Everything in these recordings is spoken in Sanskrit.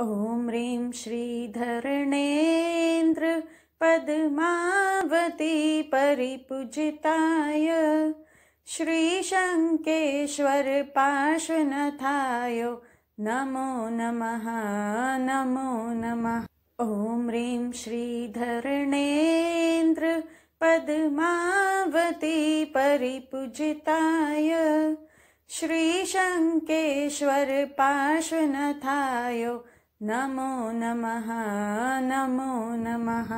ॐ ह्रीं श्रीधरणेन्द्र पद्मावती परिपूजिताय श्रीशङ्केश्वरपार्श्वनाथाय नमो नमः नमो नमः ॐ ह्रीं श्रीधरणेन्द्र पद्मावती परिपूजिताय श्रीशङ्केश्वरपार्श्वनाथाय नमो नमः नमो नमः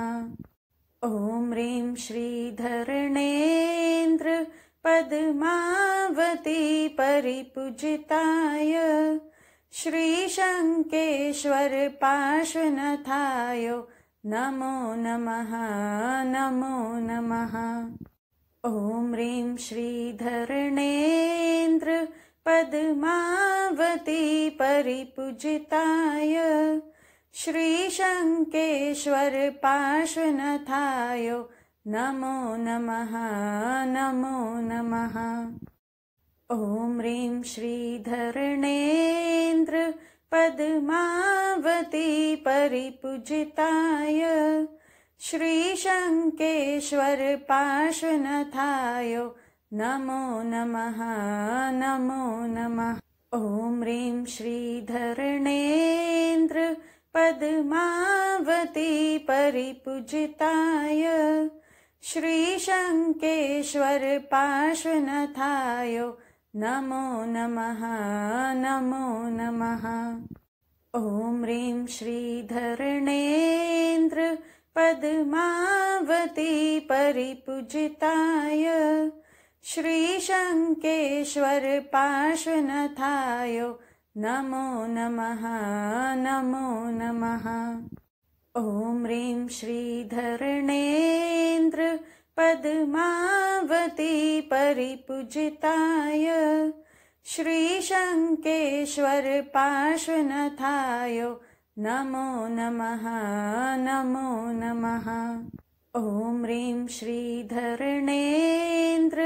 ॐ ह्रीं श्रीधरणेन्द्र पद्मावती परिपूजिताय श्रीशङ्केश्वर पार्श्वनाथाय नमो नमः नमो नमः ॐ ह्रीं श्रीधरणेन्द्र पद्मावती परिपूजिताय परिपूजिताय श्रीशङ्केश्वरपार्श्वनथाय नमो नमः नमो नमः ॐ ह्रीं श्रीधरणेन्द्र पद्मावती परिपूजिताय श्रीशङ्केश्वरपार्श्वनथाय नमो नमः नमो नमः ॐ श्रीधरणेन्द्र पद्मावती परिपूजिताय परिपूजिताय श्रीशङ्केश्वरपार्श्वनाथाय नमो नमः नमो नमः ॐ ह्रीं श्रीधरणेन्द्र पद्मावती परिपूजिताय श्रीशङ्केश्वरपार्श्वनाथाय नमो नमः नमो नमः ॐ ह्रीं श्रीधरणेन्द्र पद्मावती परिपूजिताय श्रीशङ्केश्वरपार्श्वनथाय नमो नमः नमो नमः ॐ श्रीधरणेन्द्र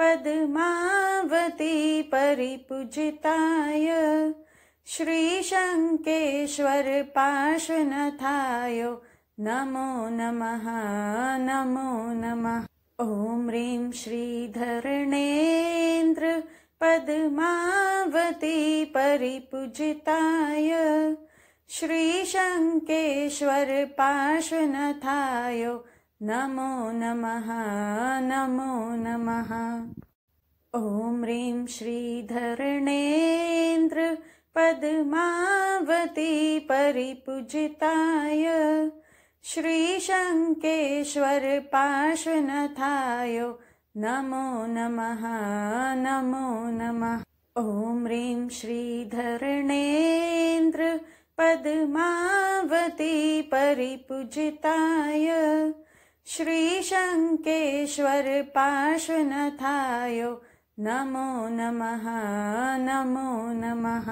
पद्मावती परिपूजिताय श्रीशङ्केश्वर पार्श्वनाथाय नमो नमः नमो नमः ॐ श्रीधरणेन्द्र पद्मावती परिपूजिताय श्रीशङ्केश्वरपार्श्वनाथाय नमो नमः नमो नमः ॐ श्रीधरणेन्द्र पद्मावती परिपूजिताय श्रीशङ्केश्वरपार्श्वनाथाय नमो नमः नमो नमः ॐ ह्रीं श्रीधरणेन्द्र पद्मावती परिपूजिताय श्रीशङ्केश्वर पार्श्वनाथायो नमो नमः नमो नमः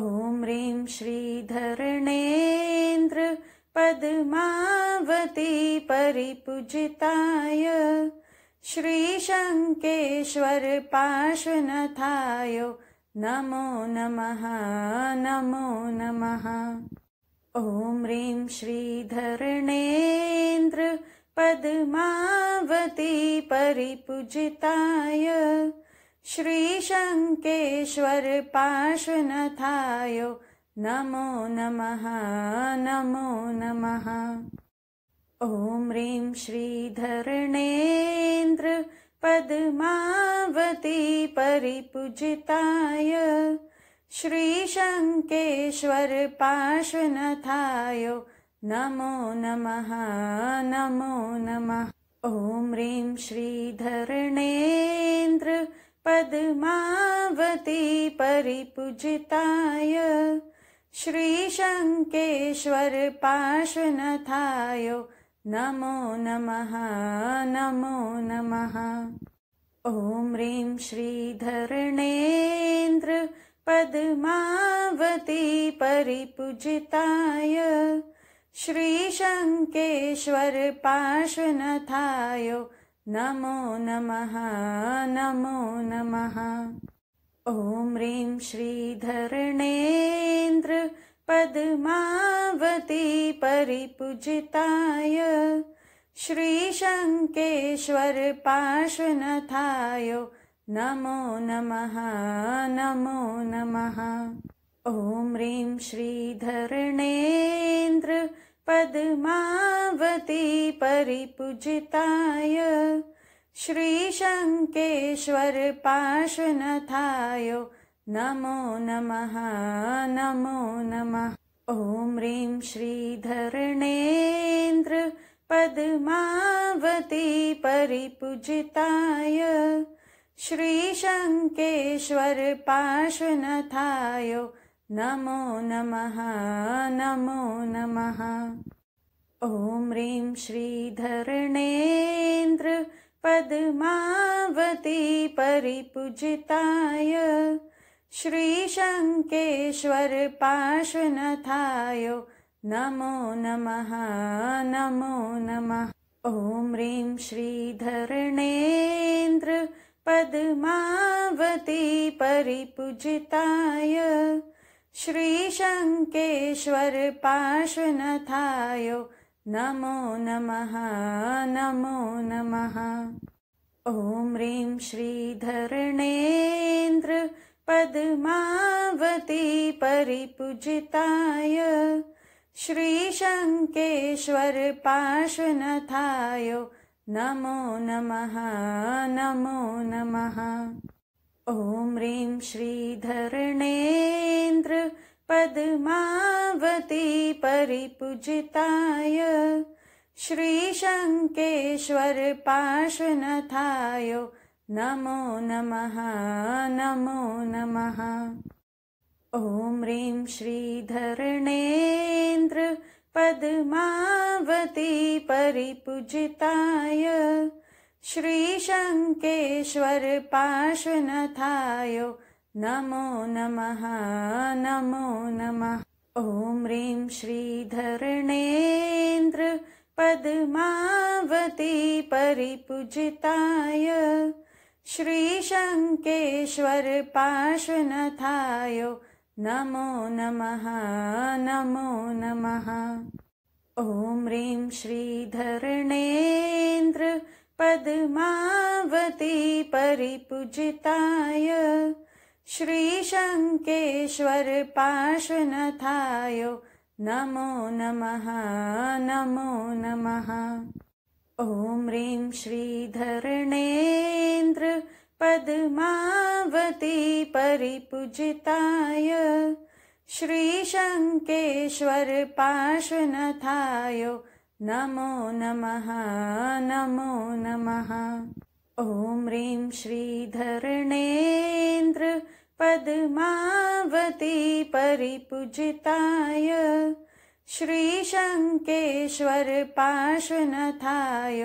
ॐ ह्रीं श्रीधरणेन्द्र पद्मावती परिपूजिताय श्रीशङ्केश्वर पार्श्वनाथाय नमो नमः नमो नमः ॐ ह्रीं श्रीधरणेन्द्र पद्मावती परिपूजिताय श्रीशङ्केश्वरपार्श्वनाथाय नमो नमः नमो नमः ॐ ह्रीं श्रीधरणेन्द्र पद्मावती परिपूजिताय श्रीशङ्केश्वर पार्श्वनाथायो नमो नमः नमो नमः ॐ ह्रीं श्रीधरणेन्द्र पद्मावती परिपूजिताय श्रीशङ्केश्वर पार्श्वनाथायो नमो नमः नमो नमः ॐ ह्रीं श्रीधरणेन्द्र पद्मावती परिपूजिताय श्रीशङ्केश्वर पार्श्वनाथाय नमो नमः नमो नमः ॐ ह्रीं श्रीधरणेन्द्र पद्मावती परिपूजिताय श्रीशङ्केश्वर पार्श्वनाथाय नमो नमः नमो नमः ॐ श्रीधरणेन्द्र पद्मावती परिपूजिताय परिपूजिताय श्रीशङ्केश्वरपार्श्वनथाय नमो नमः नमो नमः ॐ ह्रीं श्रीधरणेन्द्र पद्मावती परिपूजिताय श्रीशङ्केश्वरपार्शनथाय नमो नमः नमो नमः ॐ ह्रीं श्रीधरणेन्द्र पद्मावती परिपूजिताय श्रीशङ्केश्वरपार्श्वनथाय नमो नमः नमो नमः ॐ ह्रीं श्रीधरणेन्द्र पद्मावती परिपूजिताय श्रीशङ्केश्वर पार्श्वनाथाय नमो नमः नमो नमः ॐ श्रीधरणेन्द्र पद्मावती परिपूजिताय श्रीशङ्केश्वर पार्श्वनाथाय नमो नमः नमो नमः ॐ ह्रीं श्रीधरणेन्द्र पद्मावती परिपूजिताय श्रीशङ्केश्वर पार्श्वनाथाय नमो नमः नमो नमः ॐ ह्रीं श्रीधरणेन्द्र पद्मावती परिपूजिताय श्रीशङ्केश्वर पार्श्वनाथाय नमो नमः नमो नमः ॐ श्रीधरणेन्द्र पद्मावती परिपूजिताय श्रीशङ्केश्वर पार्श्वनाथाय नमो नमः नमो नमः ॐ ह्रीं श्रीधरणेन्द्र पद्मावती परिपूजिताय श्रीशङ्केश्वर पार्श्वनाथाय नमो नमः नमो नमः ॐ ह्रीं श्रीधरणेन्द्र पद्मावती परिपूजिताय श्रीशङ्केश्वर पार्श्वनाथाय नमो नमः नमो नमः ॐ ह्रीं श्रीधरणेन्द्र पद्मावती परिपूजिताय श्रीशङ्केश्वर पार्श्वनाथाय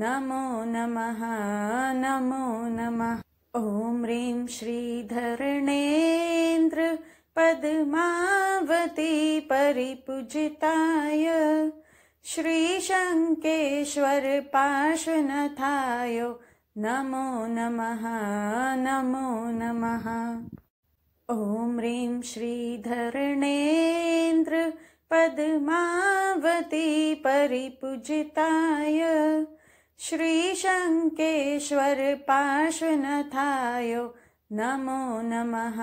नमो नमः नमो नमः ॐ ह्रीं श्रीधरणेन्द्र पद्मावती परिपूजिताय श्रीशङ्केश्वर पार्श्वनाथाय नमो नमः नमो नमः ॐ ह्रीं श्रीधरणेन्द्र पद्मावती परिपूजिताय श्रीशङ्केश्वरपार्श्वनथाय नमो नमः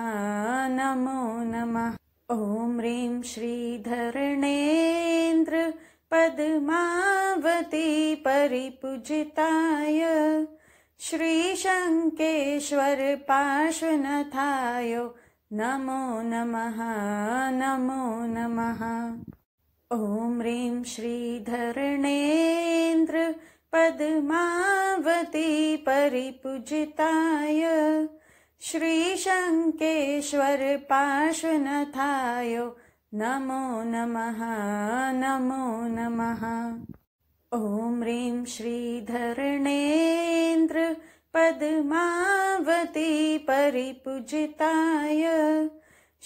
नमो नमः ॐ ह्रीं श्रीधरणेन्द्र पद्मावती परिपूजिताय श्रीशङ्केश्वरपार्श्वनथाय नमो नमः नमो नमः ॐ श्रीधरणेन्द्र पद्मावती परिपूजिताय श्रीशङ्केश्वर पार्श्वनाथाय नमो नमः नमो नमः ॐ ह्रीं श्रीधरणेन्द्र पद्मावती परिपूजिताय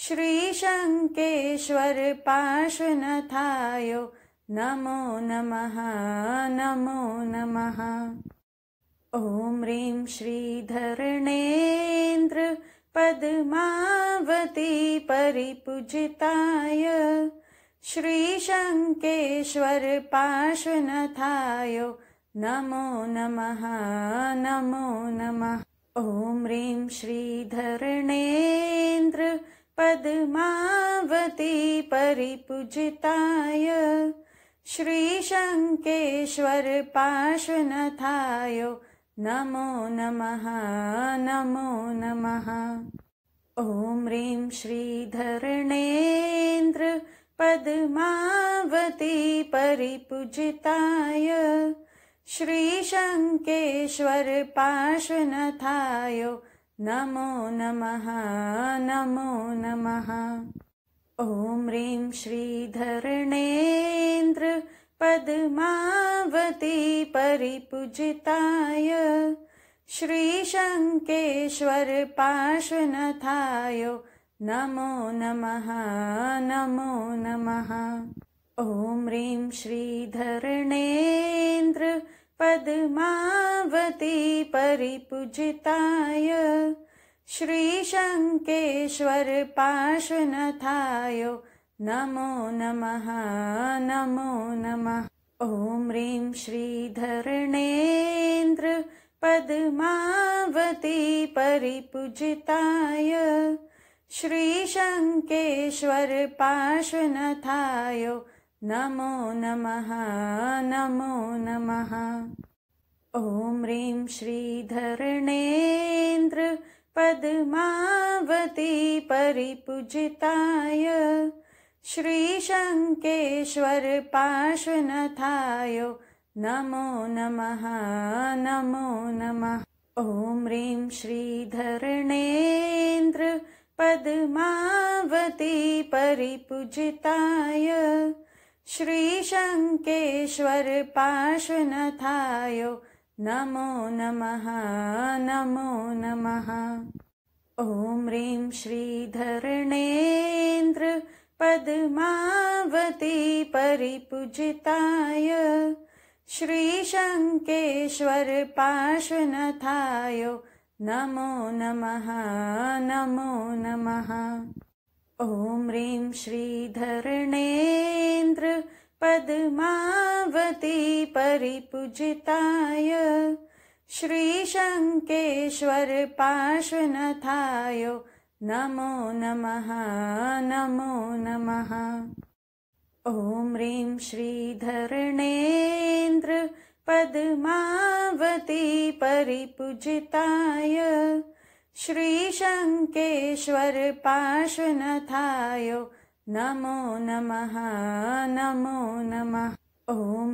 श्रीशङ्केश्वर पार्श्वनाथाय नमो नमः नमो नमः ॐ ह्रीं श्रीधरणेन्द्र पद्मावती परिपूजिताय श्रीशङ्केश्वर पार्श्वनाथाय नमो नमः नमो नमः ॐ ह्रीं श्रीधरणेन्द्र पद्मावती परिपूजिताय श्रीशङ्केश्वर पार्श्वनाथायो नमो नमः नमो नमः ॐ ह्रीं श्रीधरणेन्द्र पद्मावती परिपूजिताय श्रीशङ्केश्वर पार्श्वनाथायो नमो नमः नमो नमः ॐ ह्रीं श्रीधरणेन्द्र पद्मावती परिपूजिताय श्रीशङ्केश्वरपार्श्वनाथाय नमो नमः नमो नमः ॐ ह्रीं श्रीधरणेन्द्र पद्मावती परिपूजिताय श्रीशङ्केश्वरपार्श्वनथाय नमो नमः नमो नमः ॐ श्रीधरणेन्द्र पद्मावती परिपूजिताय श्रीशङ्केश्वरपार्श्वनथाय नमो नमः नमो नमः ॐ श्रीधरणेन्द्र पद्मावती परिपूजिताय श्रीशङ्केश्वरपार्श्वनाथाय नमो नमः नमो नमः ॐ श्रीधरणेन्द्र पद्मावती परिपूजिताय श्रीशङ्केश्वरपार्श्वनाथाय नमो नमः नमो नमः ॐ ह्रीं श्रीधरणेन्द्र पद्मावती परिपूजिताय श्रीशङ्केश्वर पार्श्वनाथाय नमो नमः नमो नमः ॐ ह्रीं श्रीधरणे पद्मावती परिपूजिताय श्रीशङ्केश्वर पार्श्वनाथाय नमो नमः नमो नमः ॐ ह्रीं श्रीधरणेन्द्र पद्मावती परिपूजिताय श्रीशङ्केश्वर पार्श्वनाथाय नमो नमः नमो नमः ॐ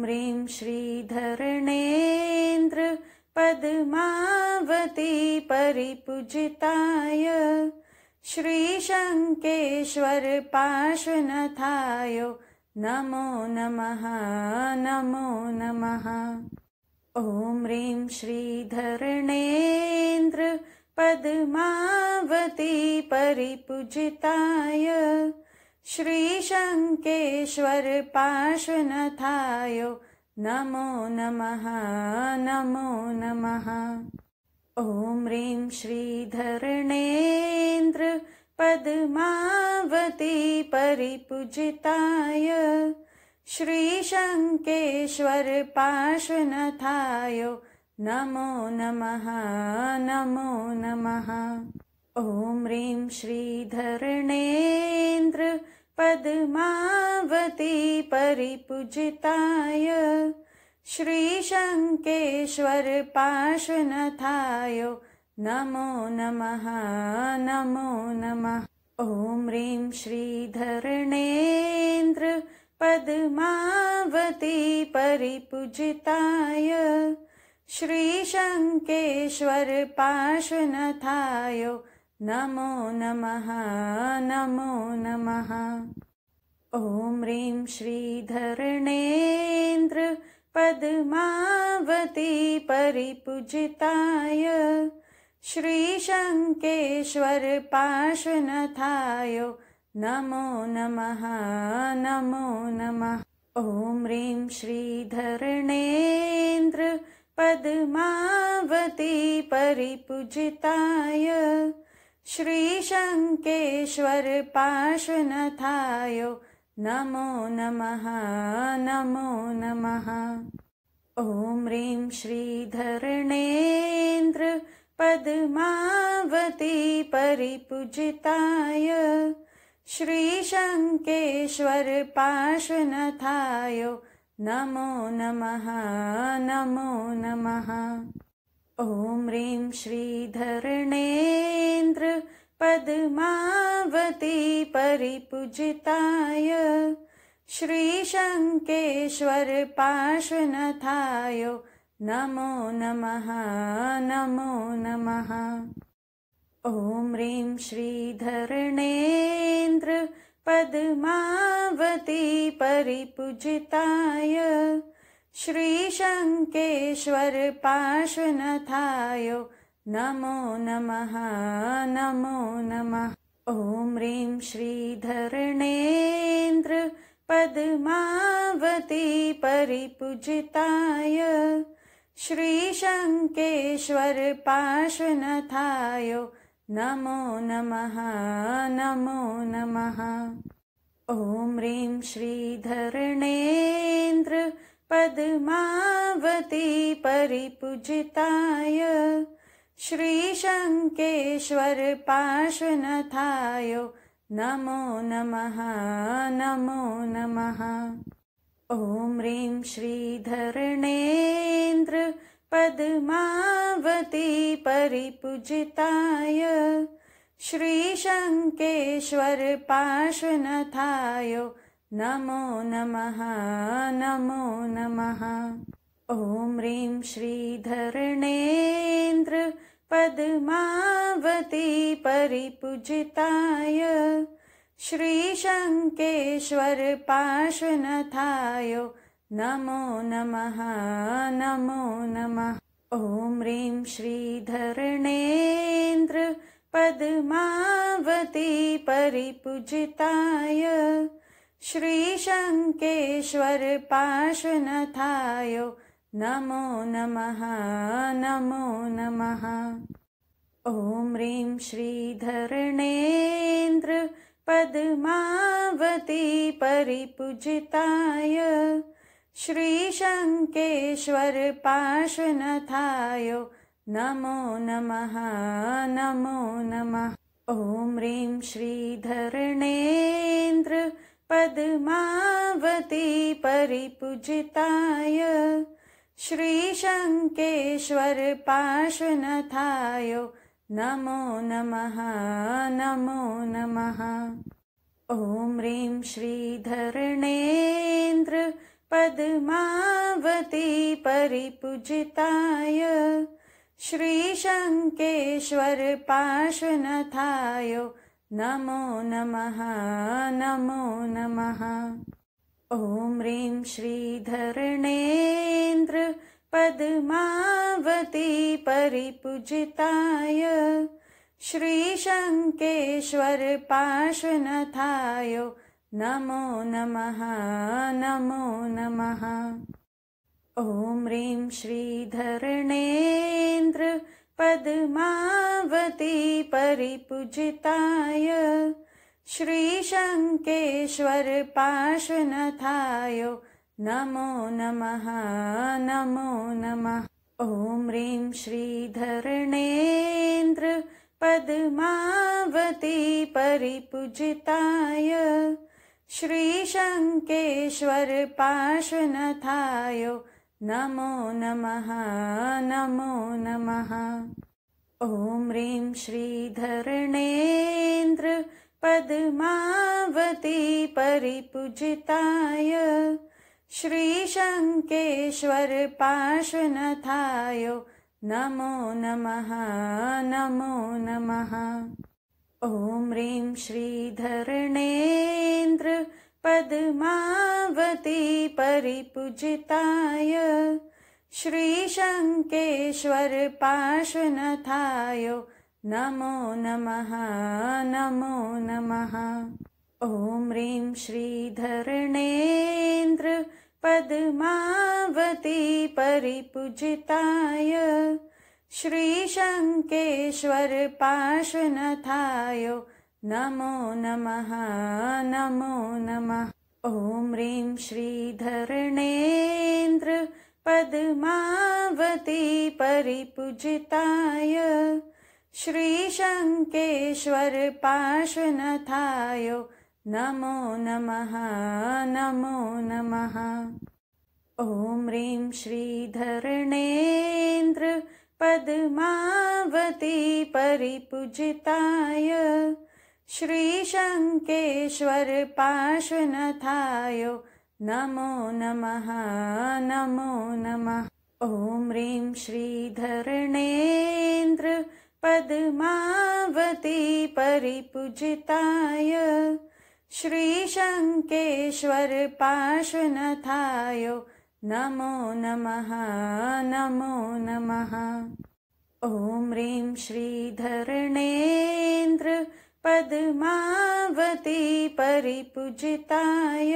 श्रीधरणेन्द्र पद्मावती परिपूजिताय परिपूजिताय श्रीशङ्केश्वरपार्श्वनाथाय नमो नमः नमो नमः ॐ ह्रीं श्रीधरणेन्द्र पद्मावती परिपूजिताय श्रीशङ्केश्वर पार्श्वनाथायो नमो नमः नमो नमः ॐ ह्रीं श्रीधरणेन्द्र पद्मावती परिपूजिताय श्रीशङ्केश्वर पार्श्वनाथाय नमो नमः नमो नमः ॐ ह्रीं श्रीधरणेन्द्र पद्मावती परिपूजिताय श्रीशङ्केश्वर पार्श्वनथाय नमो नमः नमो नमः ॐ ह्रीं श्रीधरणेन्द्र पद्मावती परिपूजिताय परिपूजिताय श्रीशङ्केश्वरपार्श्वनाथाय नमो नमः नमो नमः ॐ ह्रीं श्रीधरणेन्द्र पद्मावती परिपूजिताय श्रीशङ्केश्वर पार्श्वनाथाय नमो नमः नमो नमः ॐ ह्रीं श्रीधरणेन्द्र पद्मावती परिपूजिताय श्रीशङ्केश्वरपार्श्वनाथाय नमो नमः नमो नमः ॐ श्रीधरणेन्द्र श्रीशङ्केश्वर श्रीशङ्केश्वरपार्श्वनथाय नमो नमः नमो नमः ॐ ह्रीं श्रीधरणेन्द्र पद्मावती परिपूजिताय श्रीशङ्केश्वर पार्श्वनाथाय नमो नमः नमो नमः ॐ ह्रीं श्रीधरणेन्द्र पद्मावती परिपूजिताय श्रीशङ्केश्वरपार्श्वनाथाय नमो नमः नमो नमः ॐ श्रीधरणेन्द्र पद्मावती परिपूजिताय श्रीशङ्केश्वरपार्श्वनथाय नमो नमः नमो नमः ॐ श्रीधरणेन्द्र पद्मावती परिपूजिताय श्रीशङ्केश्वर पार्श्वनाथाय नमो नमः नमो नमः ॐ श्रीधरणेन्द्र पद्मावती परिपूजिताय श्रीशङ्केश्वर पार्श्वनाथाय नमो नमः नमो नमः ॐ ह्रीं श्रीधरणेन्द्र पद्मावती परिपूजिताय श्रीशङ्केश्वर पार्श्वनाथाय नमो नमः नमो नमः ॐ ह्रीं श्रीधरणेन्द्र पद्मावती परिपूजिताय श्रीशङ्केश्वरपार्श्वनथाय नमो नमः नमो नमः ॐ ह्रीं श्रीधरणेन्द्र पद्मावती परिपूजिताय श्रीशङ्केश्वरपार्श्वनथाय नमो नमः नमो नमः ॐ ह्रीं श्रीधरणेन्द्र पद्मावती परिपूजिताय श्रीशङ्केश्वर नमो नमः नमो नमः ॐ रीं श्रीधरणेन्द्र पद्मावती परिपूजिताय श्रीशङ्केश्वर नमो नमः नमो नमः ॐ श्रीधरणेन्द्र श्रीशङ्केश्वर श्रीशङ्केश्वरपार्श्वनथाय नमो नमः नमो नमः ॐ श्रीधरणेन्द्र पद्मावती परिपूजिताय श्रीशङ्केश्वर पाशनथायो नमो नमः नमो नमः ॐ ह्रीं श्रीधरणेन्द्र पद्मावती परिपूजिताय श्रीशङ्केश्वर पाशनथायो नमो नमः नमो नमः ॐ श्रीधरणेन्द्र पद्मावती परिपूजिताय श्रीशङ्केश्वर श्रीशङ्केश्वरपार्श्वनाथाय नमो नमः नमो नमः ॐ श्रीधरणेन्द्र पद्मावती परिपूजिताय श्रीशङ्केश्वर पार्श्वनाथायो नमो नमः नमो नमः ॐ ह्रीं श्रीधरणेन्द्र पद्मावती परिपूजिताय श्रीशङ्केश्वर पार्श्वनाथायो नमो नमः नमो नमः ॐ ह्रीं श्रीधरणेन्द्र पद्मावती परिपूजिताय श्रीशङ्केश्वर पार्श्वनाथाय नमो नमः नमो नमः ॐ ह्रीं श्रीधरणेन्द्र पद्मावती परिपूजिताय श्रीशङ्केश्वर पार्श्वनाथायो नमो नमः नमो नमः ॐ ह्रीं श्रीधरणेन्द्र पद्मावती परिपूजिताय श्रीशङ्केश्वर पार्श्वनाथायो नमो नमः नमो नमः ॐ ह्रीं श्रीधरणेन्द्र पद्मावती परिपूजिताय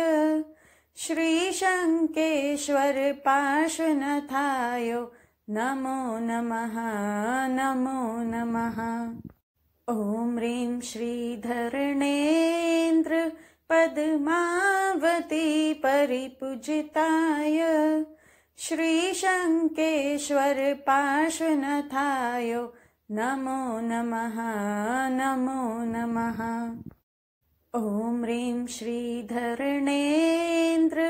श्रीशङ्केश्वर पार्श्वनाथाय नमो नमः नमो नमः ॐ श्रीधरणेन्द्र पद्मावती परिपूजिताय श्रीशङ्केश्वरपार्श्वनाथाय नमो नमः नमो नमः ॐ ह्रीं श्रीधरणेन्द्र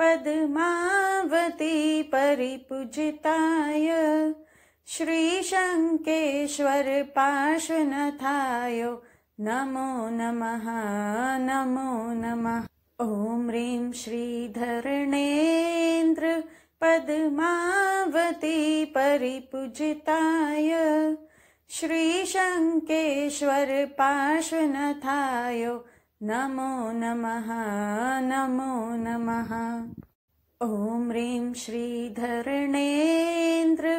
पद्मावती परिपूजिताय श्रीशङ्केश्वर पार्श्वनाथाय नमो नमः नमो नमः ॐ ह्रीं श्रीधरणेन्द्र पद्मावती परिपूजिताय श्रीशङ्केश्वर पार्श्वनाथायो नमो नमः नमो नमः ॐ ह्रीं श्रीधरणेन्द्र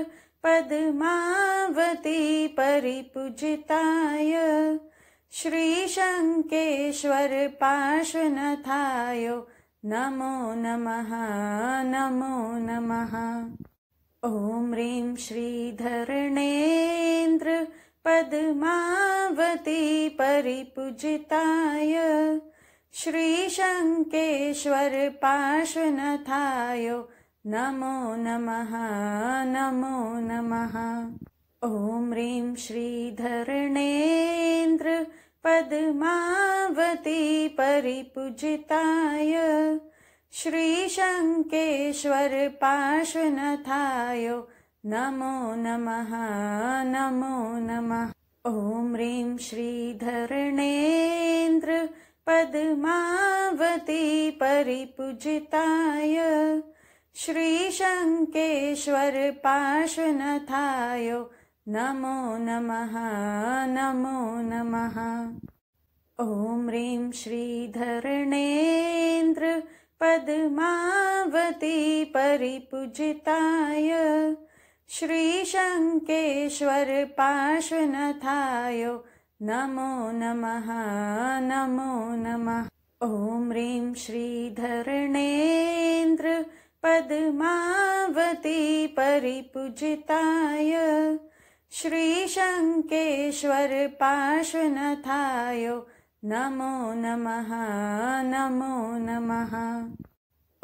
पद्मावती परिपूजिताय श्रीशङ्केश्वर पार्श्वनाथायो नमो नमः नमो नमः ॐ ह्रीं श्रीधरणेन्द्र पद्मावती परिपूजिताय श्रीशङ्केश्वरपार्श्वनाथाय नमो नमः नमो नमः ॐ ह्रीं श्रीधरणेन्द्र पद्मावती परिपूजिताय श्रीशङ्केश्वरपार्श्वनाथाय नमो नमः नमो नमः ॐ श्रीधरणेन्द्र पद्मावती परिपूजिताय श्रीशङ्केश्वरपार्श्वनथाय नमो नमः नमो नमः ॐ श्रीधरणेन्द्र पद्मावती परिपूजिताय श्रीशङ्केश्वरपार्श्वनाथाय नमो नमः नमो नमः ॐ श्रीधरणेन्द्र पद्मावती परिपूजिताय श्रीशङ्केश्वरपार्श्वनाथाय नमो नमः नमो नमः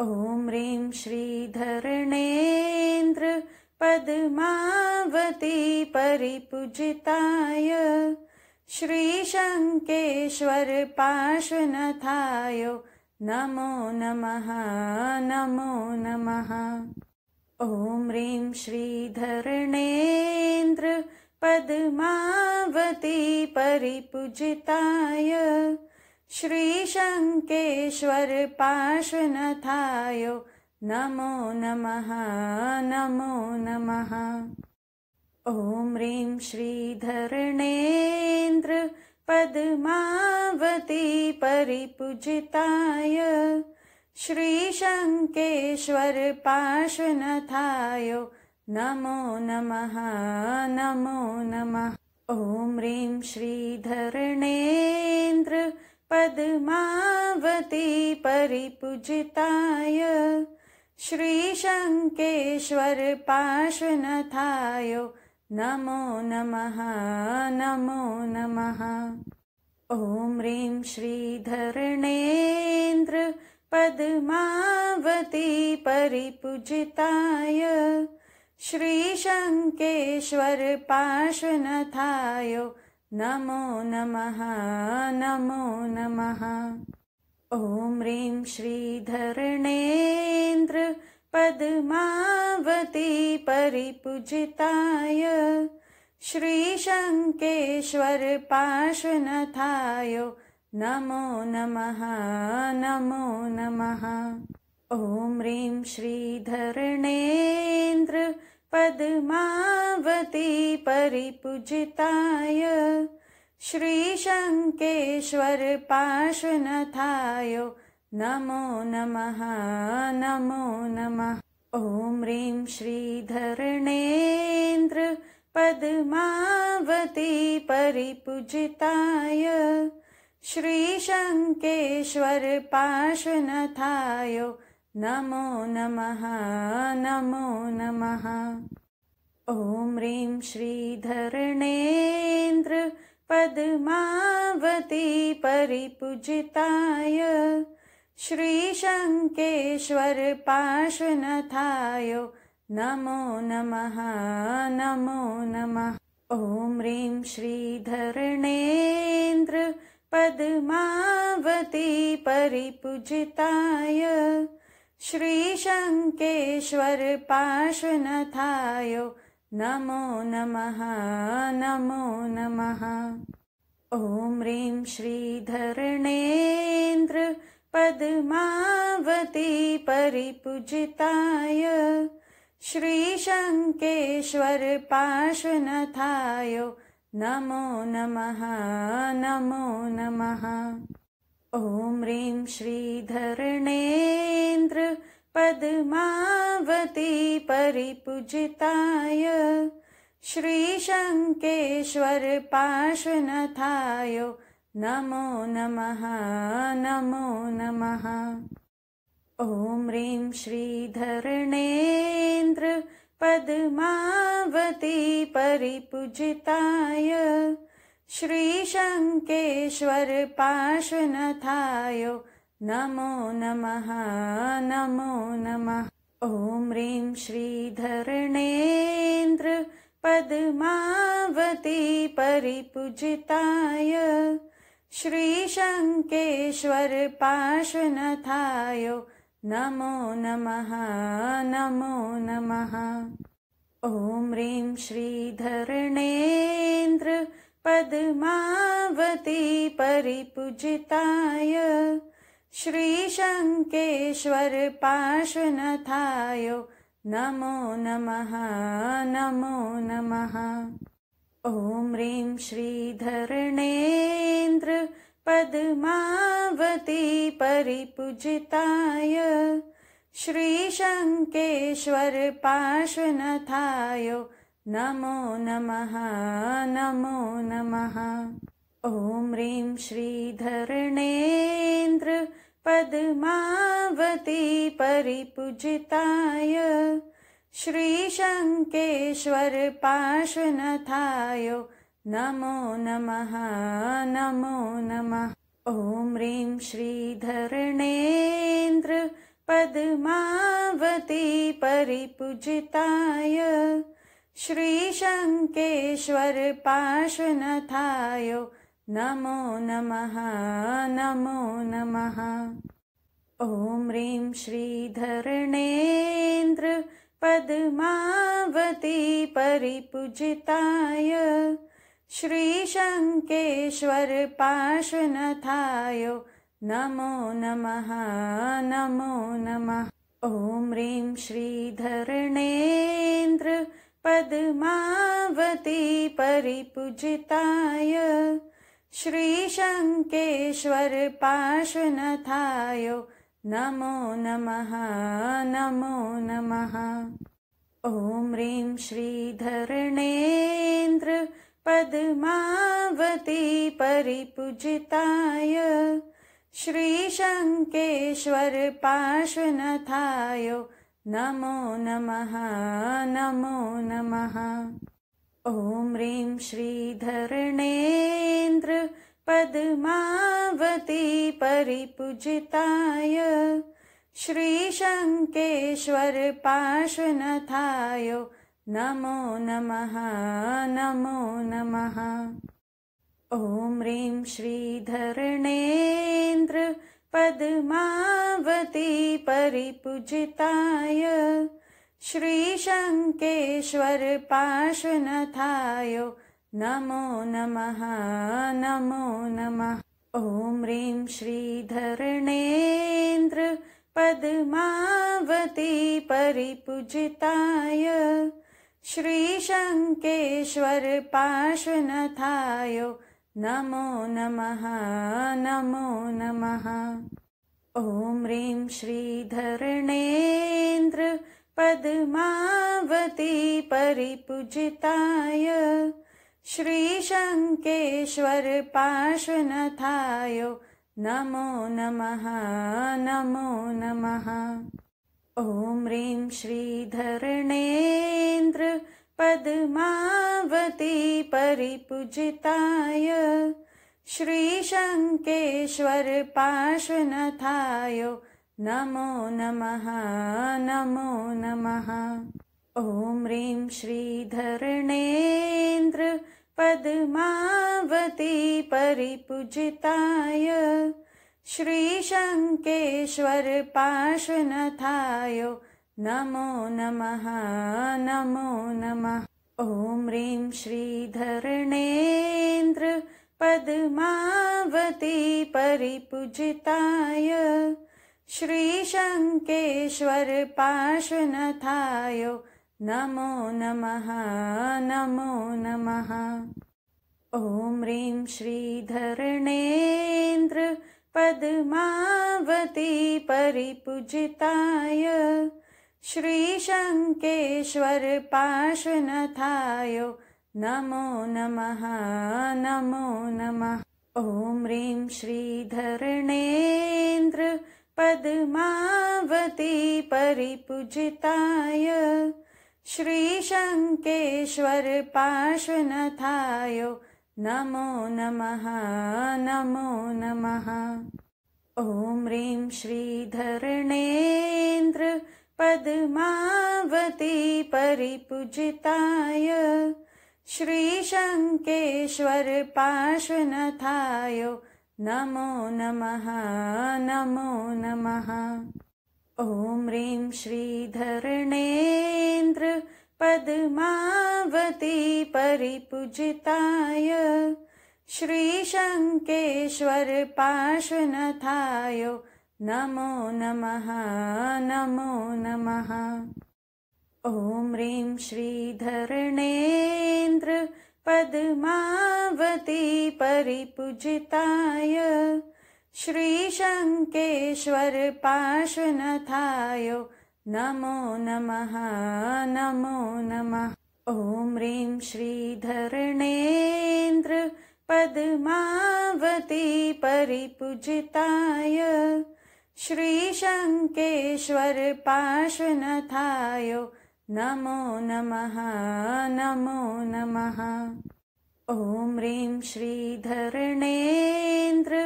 ॐ ह्रीं श्रीधरणेन्द्र पद्मावती परिपूजिताय श्रीशङ्केश्वर पार्श्वनाथाय नमो नमः नमो नमः ॐ ह्रीं श्रीधरणेन्द्र पद्मावती परिपूजिताय श्रीशङ्केश्वर पार्श्वनाथाय नमो नमः नमो नमः ॐ ह्रीं श्रीधरणेन्द्र पद्मावती परिपूजिताय श्रीशङ्केश्वर पार्श्वनाथाय नमो नमः नमो नमः ॐ ह्रीं श्रीधरणेन्द्र पद्मावती परिपूजिताय श्रीशङ्केश्वर पार्श्वनाथाय नमो नमः नमो नमः ॐ ह्रीं श्रीधरणेन्द्र पद्मावती परिपूजिताय श्रीशङ्केश्वरपार्श्वनाथाय नमो नमः नमो नमः ॐ ह्रीं श्रीधरणेन्द्र पद्मावती परिपूजिताय श्रीशङ्केश्वरपार्श्वनाथाय नमो नमः नमो नमः ॐ ह्रीं श्रीधरणेन्द्र पद्मावती परिपूजिताय श्रीशङ्केश्वर पार्श्वनाथाय नमो नमः नमो नमः ॐ श्रीधरणेन्द्र पद्मावती परिपूजिताय श्रीशङ्केश्वर पार्श्वनाथाय नमो नमः नमो नमः ॐ ह्रीं श्रीधरणेन्द्र पद्मावती परिपूजिताय श्रीशङ्केश्वर पार्श्वनाथाय नमो नमः नमो नमः ॐ ह्रीं श्रीधरणेन्द्र पद्मावती परिपूजिताय श्रीशङ्केश्वरपार्श्वनथाय नमो नमः नमो नमः ॐ परिपूजिताय श्रीशङ्केश्वरपार्श्वनथाय नमो नमः नमो नमः ॐ ह्रीं श्रीधरणेन्द्र पद्मावती परिपूजिताय श्रीशङ्केश्वरपार्श्वनाथाय नमो नमः नमो नमः ॐ ह्रीं श्रीधरणेन्द्र पद्मावती परिपूजिताय श्रीशङ्केश्वरपार्श्वनाथाय नमो नमः नमो नमः ॐ ह्रीं श्रीधरणेन्द्र पद्मावती परिपूजिताय श्रीशङ्केश्वरपार्श्वनथाय नमो नमः नमो नमः ॐ श्रीधरणेन्द्र पद्मावती परिपूजिताय श्रीशङ्केश्वर पार्श्वनाथाय नमो नमः नमो नमः ॐ ह्रीं श्रीधरणेन्द्र पद्मावती परिपूजिताय श्रीशङ्केश्वर पार्श्वनाथाय नमो नमः नमो नमः ॐ ह्रीं श्रीधरणेन्द्र पद्मावती परिपूजिताय श्रीशङ्केश्वर पार्श्वनाथाय नमो नमः नमो नमः ॐ ह्रीं श्रीधरणेन्द्र पद्मावती परिपूजिताय श्रीशङ्केश्वरपार्श्वनथाय नमो नमः नमो नमः ॐ ह्रीं श्रीधरणेन्द्र पद्मावती परिपूजिताय श्रीशङ्केश्वरपार्श्वनथाय नमो नमः नमो नमः ॐ ह्रीं श्रीधरणेन्द्र पद्मावती परिपूजिताय श्रीशङ्केश्वर पार्श्वनाथाय नमो नमः नमो नमः ॐ ह्रीं श्रीधरणेन्द्र पद्मावती परिपूजिताय श्रीशङ्केश्वर पार्श्वनाथाय नमो नमः नमो नमः ॐ ह्रीं श्रीधरणेन्द्र पद्मावती परिपूजिताय श्रीशङ्केश्वर पार्श्वनाथाय नमो नमः नमो नमः ॐ ह्रीं श्रीधरणेन्द्र पद्मावती परिपूजिताय श्रीशङ्केश्वर पार्श्वनथाय नमो नमः नमो नमः ॐ श्रीधरणेन्द्र पद्मावती परिपूजिताय श्रीशङ्केश्वर पार्श्वनाथाय नमो नमः नमो नमः ॐ श्रीधरणेन्द्र पद्मावती परिपूजिताय श्रीशङ्केश्वरपार्श्वनाथाय नमो नमः नमो नमः ॐ श्रीधरणेन्द्र पद्मावती परिपूजिताय श्रीशङ्केश्वर पार्श्वनाथाय नमो नमः नमो नमः ॐ ह्रीं श्रीधरणेन्द्र पद्मावती परिपूजिताय श्रीशङ्केश्वर पार्श्वनाथाय नमो नमः नमो नमः ॐ ह्रीं श्रीधरणेन्द्र पद्मावती परिपूजिताय श्रीशङ्केश्वर पार्श्वनाथाय नमो नमः नमो नमः ॐ ह्रीं श्रीधरणेन्द्र पद्मावती परिपूजिताय श्रीशङ्केश्वरपार्श्वनथाय नमो नमः नमो नमः ॐ रीं श्रीधरणेन्द्र पद्मावती परिपूजिताय श्रीशङ्केश्वरपार्श्वनथाय नमो नमः नमो नमः ॐ श्रीधरणेन्द्र पद्मावती परिपूजिताय श्रीशङ्केश्वर पार्श्वनाथाय नमो नमः नमो नमः ॐ ह्रीं श्रीधरणेन्द्र पद्मावती परिपूजिताय श्रीशङ्केश्वर पार्श्वनाथाय नमो नमः नमो नमः ॐ ह्रीं श्रीधरणेन्द्र पद्मावती परिपूजिताय श्रीशङ्केश्वर पार्श्वनाथाय नमो नमः नमो नमः ॐ ह्रीं श्रीधरणेन्द्र पद्मावती परिपूजिताय श्रीशङ्केश्वर पार्श्वनथायो नमो नमः नमो नमः ॐ ह्रीं श्रीधरणेन्द्र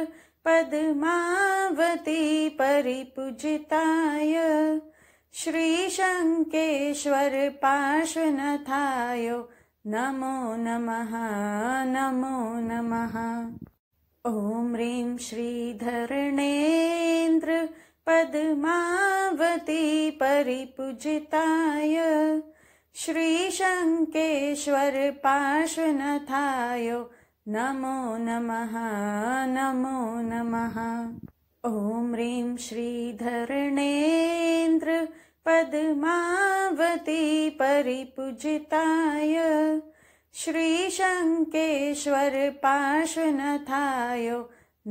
पद्मावती परिपूजिताय श्रीशङ्केश्वर पार्श्वनथायो नमो नमः नमो नमः ॐ ह्रीं श्रीधरणेन्द्र पद्मावती परिपूजिताय श्रीशङ्केश्वर पार्श्वनाथाय नमो नमः नमो नमः ॐ ह्रीं श्रीधरणेन्द्र पद्मावती परिपूजिताय श्रीशङ्केश्वरपार्श्वनाथाय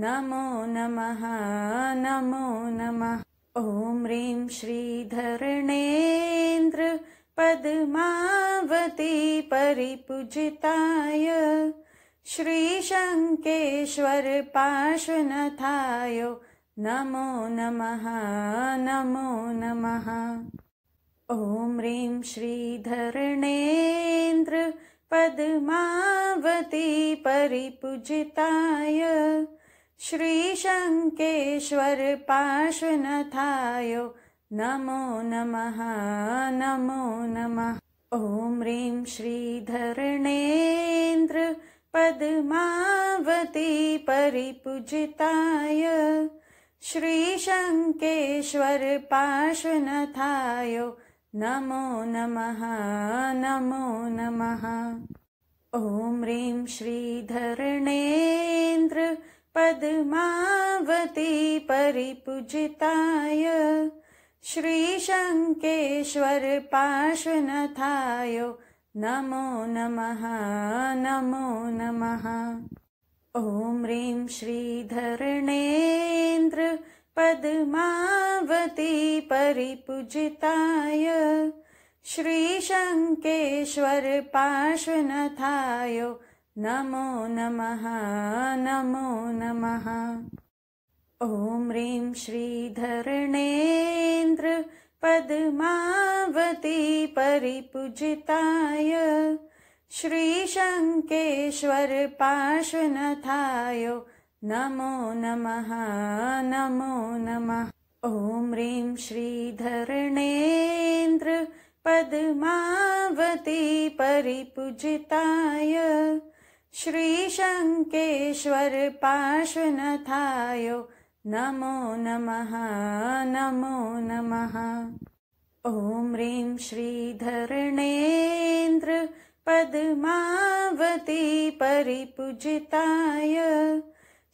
नमो नमः नमो नमः ॐ ह्रीं श्रीधरणेन्द्र पद्मावती परिपूजिताय श्रीशङ्केश्वरपार्श्वनथाय नमो नमः नमो नमः ॐ श्रीधरणेन्द्र पद्मावती परिपूजिताय श्रीशङ्केश्वर पार्श्वनाथाय नमो नमः नमो नमः ॐ श्रीधरणेन्द्र पद्मावती परिपूजिताय श्रीशङ्केश्वरपार्श्वनाथाय नमो नमः नमो नमः ॐ ह्रीं श्रीधरणेन्द्र पद्मावती परिपूजिताय श्रीशङ्केश्वर पार्श्वनाथाय नमो नमः नमो नमः ॐ ह्रीं श्रीधरणेन्द्र पद्मावती परिपूजिताय श्रीशङ्केश्वर पार्श्वनाथाय नमो नमः नमो नमः ॐ ह्रीं श्रीधरणेन्द्र पद्मावती परिपूजिताय श्रीशङ्केश्वर पार्श्वनाथाय नमो नमः नमो नमः ॐ श्रीधरणेन्द्र पद् परिपूजिताय परिपूजिताय श्रीशङ्केश्वरपार्श्वनाथाय नमो नमः नमो नमः ॐ ह्रीं श्रीधरणेन्द्र पद् परिपूजिताय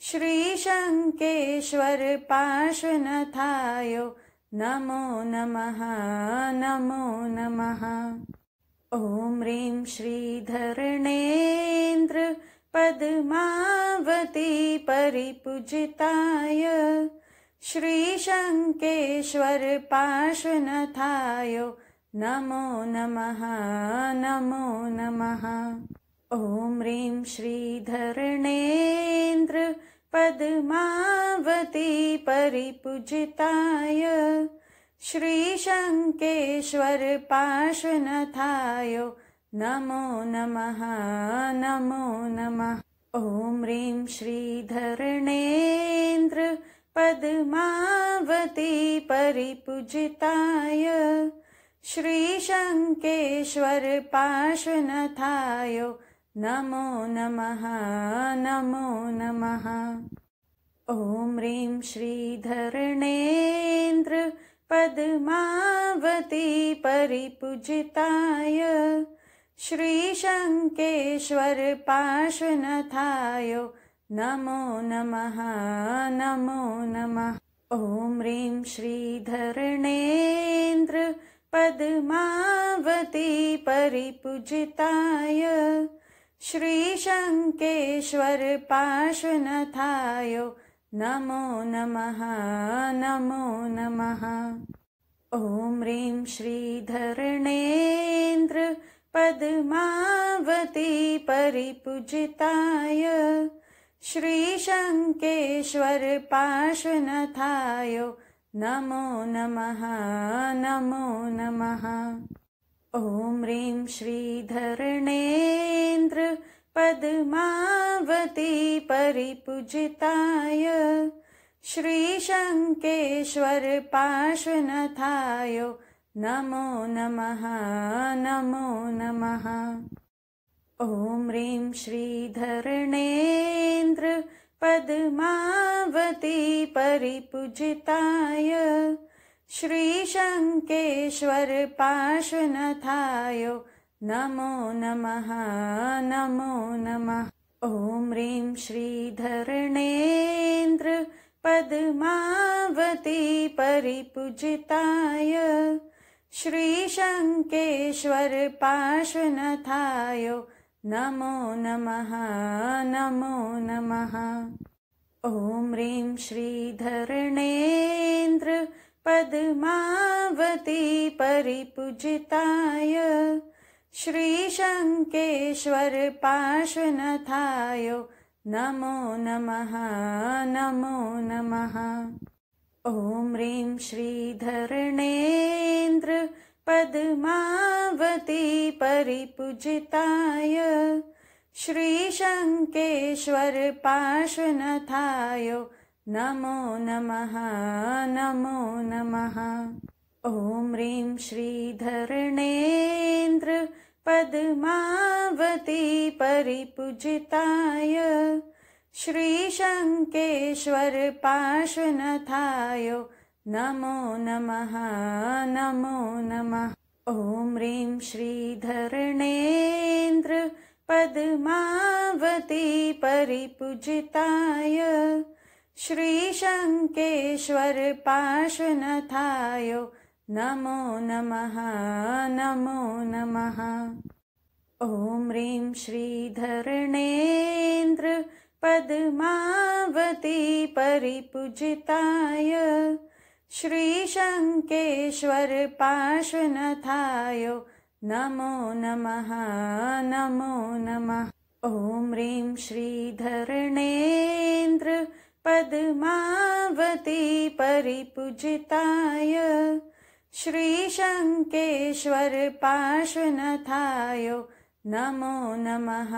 श्रीशङ्केश्वर पार्श्वनाथायो नमो नमः नमो नमः ॐ ह्रीं श्रीधरणेन्द्र पद्मावती परिपूजिताय श्रीशङ्केश्वर पार्श्वनाथायो नमो नमः नमो नमः ॐ ह्रीं श्रीधरणेन्द्र पद्मावती परिपूजिताय श्रीशङ्केश्वर पार्श्वनाथाय नमो नमः नमो नमः ॐ ह्रीं श्रीधरणेन्द्र पद्मावती परिपूजिताय परिपूजिताय श्रीशङ्केश्वरपार्श्वनाथाय नमो नमः नमो नमः ॐ ह्रीं श्रीधरणेन्द्र पद्मावती परिपूजिताय श्रीशङ्केश्वर पार्श्वनाथाय नमो नमः नमो नमः ॐ ह्रीं श्रीधरणेन्द्र पद्मावती परिपूजिताय श्रीशङ्केश्वरपार्श्वनाथाय नमो नमः नमो नमः ॐ श्रीधरणेन्द्र पद्मावती परिपूजिताय श्रीशङ्केश्वरपार्श्वनथाय नमो नमः नमो नमः ॐ ह्रीं श्रीधरणेन्द्र पद्मावती परिपूजिताय श्रीशङ्केश्वर श्रीशङ्केश्वरपार्श्वनाथाय नमो नमः नमो नमः ॐ श्रीधरणेन्द्र पद्मावती परिपूजिताय श्रीशङ्केश्वरपार्श्वनाथाय नमो नमः नमो नमः ॐ श्रीधरणेन्द्र पद्मावती परिपूजिताय श्रीशङ्केश्वरपार्श्वनथाय नमो नमः नमो नमः ॐ श्रीधरणेन्द्र पद्मावती परिपूजिताय श्रीशङ्केश्वर पार्श्वनाथाय नमो नमः नमो नमः ॐ ह्रीं श्रीधरणेन्द्र पद्मावती परिपूजिताय श्रीशङ्केश्वर पार्श्वनाथाय नमो नमः नमो नमः ॐ ह्रीं श्रीधरणेन्द्र पद्मावती परिपूजिताय श्रीशङ्केश्वर पार्श्वनाथाय नमो नमः नमो नमः ॐ ह्रीं श्रीधरणेन्द्र पद्मावती परिपूजिताय श्रीशङ्केश्वरपार्श्वनथाय नमो नमः नमो नमः ॐ ह्रीं श्रीधरणेन्द्र पद्मावती परिपूजिताय श्रीशङ्केश्वरपार्श्वनथाय नमो नमः नमो नमः ॐ ह्रीं श्रीधरणेन्द्र पद्मावती परिपूजिताय श्रीशङ्केश्वर पार्श्वनाथाय नमो नमः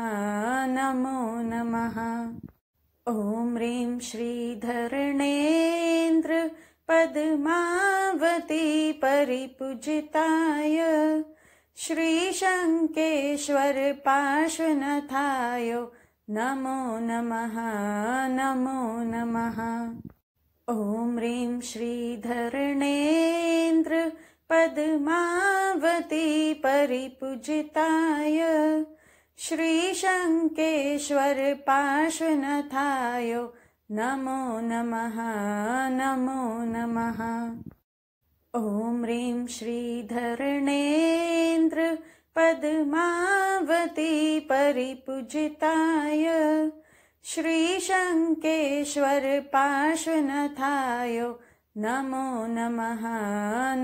नमो नमः ॐ ह्रीं श्रीधरणेन्द्र पद्मावती परिपूजिताय श्रीशङ्केश्वर पार्श्वनाथाय नमो नमः नमो नमः ॐ ह्रीं श्रीधरणेन्द्र पद्मावती परिपूजिताय श्रीशङ्केश्वर पार्श्वनाथाय नमो नमः नमो नमः ॐ ह्रीं श्रीधरणेन्द्र पद्मावती परिपूजिताय श्रीशङ्केश्वर पार्श्वनाथाय नमो नमः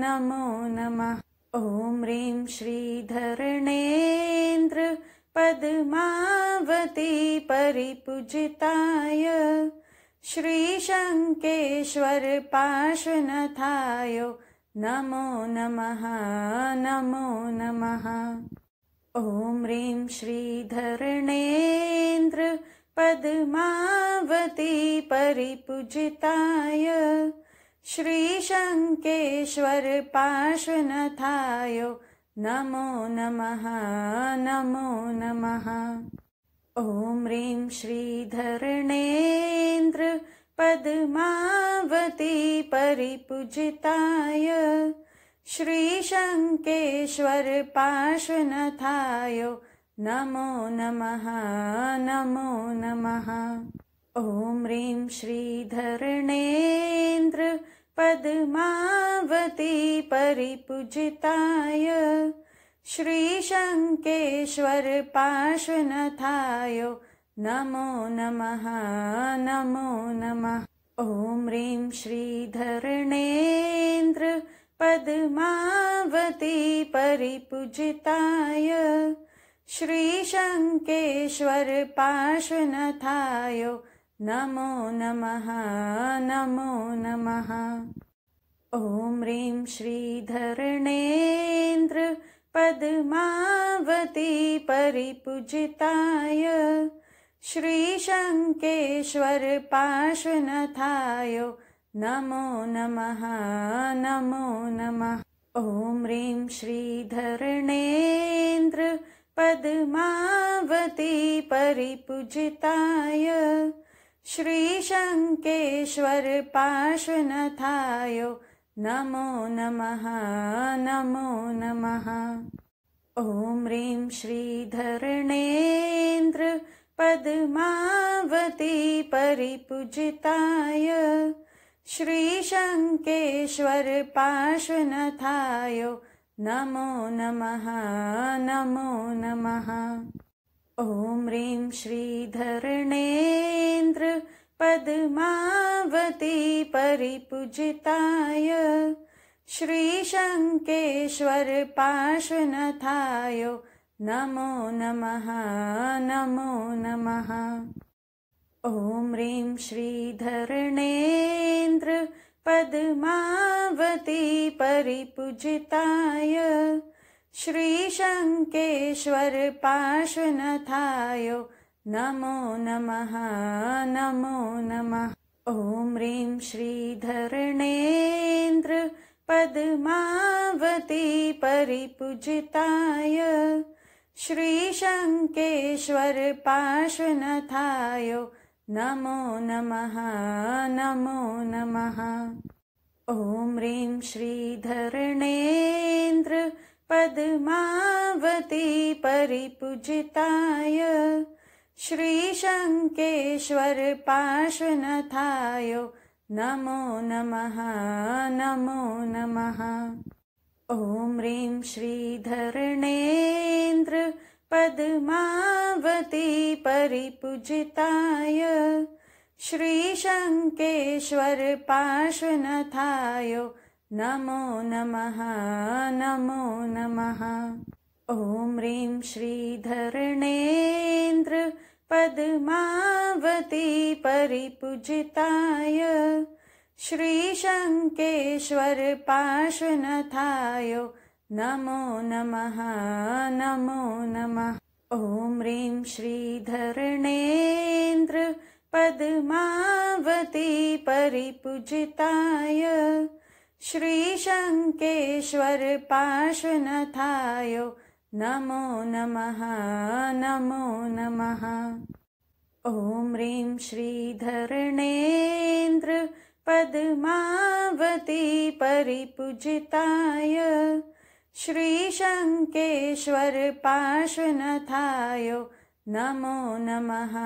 नमो नमः ॐ ह्रीं श्रीधरणेन्द्र पद्मावती परिपूजिताय श्रीशङ्केश्वर पार्श्वनाथाय नमो नमः नमो नमः ॐ श्रीधरणेन्द्र पद्मावती परिपूजिताय श्रीशङ्केश्वरपार्श्वनथाय नमो नमः नमो नमः ॐ श्रीधरणेन्द्र पद्मावती परिपूजिताय श्रीशङ्केश्वर पार्श्वनाथायो नमो नमः नमो नमः ॐ ह्रीं श्रीधरणेन्द्र पद्मावती परिपूजिताय श्रीशङ्केश्वर पार्श्वनाथायो नमो नमः नमो नमः ॐ ह्रीं श्रीधरणेन्द्र पद्मावती परिपूजिताय श्रीशङ्केश्वर पार्श्वनाथाय नमो नमः नमो नमः ॐ ह्रीं श्रीधरणेन्द्र पद्मावती परिपूजिताय श्रीशङ्केश्वर पार्श्वनाथायो नमो नमः नमो नमः ॐ ह्रीं श्रीधरणेन्द्र पद्मावती परिपूजिताय श्रीशङ्केश्वर पार्श्वनाथायो नमो नमः नमो नमः ॐ ह्रीं श्रीधरणेन्द्र पद्मावती परिपूजिताय श्रीशङ्केश्वर पार्श्वनाथाय नमो नमः नमो नमः ॐ श्रीधरणेन्द्र पद्मावती परिपूजिताय श्रीशङ्केश्वर पार्श्वनाथाय नमो नमः नमो नमः ॐ श्रीधरणेन्द्र पद्मावती परिपूजिताय परिपूजिताय श्रीशङ्केश्वरपार्श्वनाथाय नमो नमः नमो नमः ॐ ह्रीं श्रीधरणेन्द्र पद्मावती परिपूजिताय श्रीशङ्केश्वरपार्श्वनाथाय नमो नमः नमो नमः ॐ श्रीधरणेन्द्र पद्मावती परिपूजिताय श्रीशङ्केश्वरपार्श्वनाथाय नमो नमः नमो नमः ॐ ह्रीं श्रीधरणेन्द्र पद्मावती परिपूजिताय श्रीशङ्केश्वरपार्श्वनाथाय नमो नमः नमो नमः ॐ ह्रीं श्रीधरणेन्द्र पद्मावती परिपूजिताय श्रीशङ्केश्वरपार्श्वनथाय नमो नमः नमो नमः ॐ ह्रीं श्रीधरणेन्द्र पद्मावती परिपूजिताय श्रीशङ्केश्वरपार्श्वनथाय नमो नमः नमो नमः ॐ श्रीधरणेन्द्र पद्मावती परिपूजिताय श्रीशङ्केश्वर पार्श्वनाथाय नमो नमः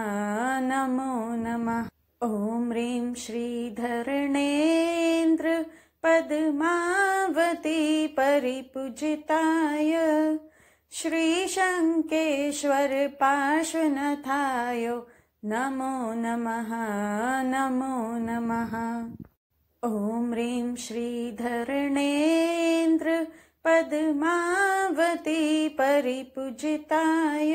नमो नमः ॐ श्रीधरणेन्द्र पद्मावती परिपूजिताय श्रीशङ्केश्वरपार्श्वनाथाय नमो नमः नमो नमः ॐ श्रीधरणेन्द्र पद्मावती परिपूजिताय